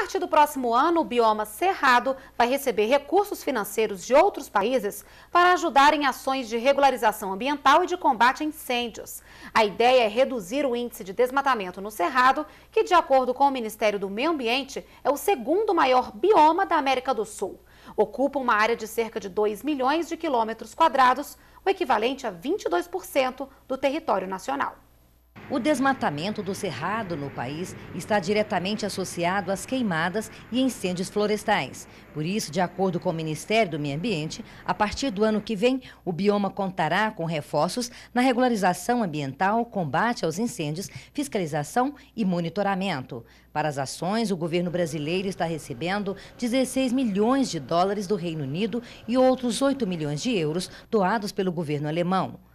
partir do próximo ano, o bioma Cerrado vai receber recursos financeiros de outros países para ajudar em ações de regularização ambiental e de combate a incêndios. A ideia é reduzir o índice de desmatamento no Cerrado, que, de acordo com o Ministério do Meio Ambiente, é o segundo maior bioma da América do Sul. Ocupa uma área de cerca de 2 milhões de quilômetros quadrados, o equivalente a 22% do território nacional. O desmatamento do cerrado no país está diretamente associado às queimadas e incêndios florestais. Por isso, de acordo com o Ministério do Meio Ambiente, a partir do ano que vem, o bioma contará com reforços na regularização ambiental, combate aos incêndios, fiscalização e monitoramento. Para as ações, o governo brasileiro está recebendo 16 milhões de dólares do Reino Unido e outros 8 milhões de euros doados pelo governo alemão.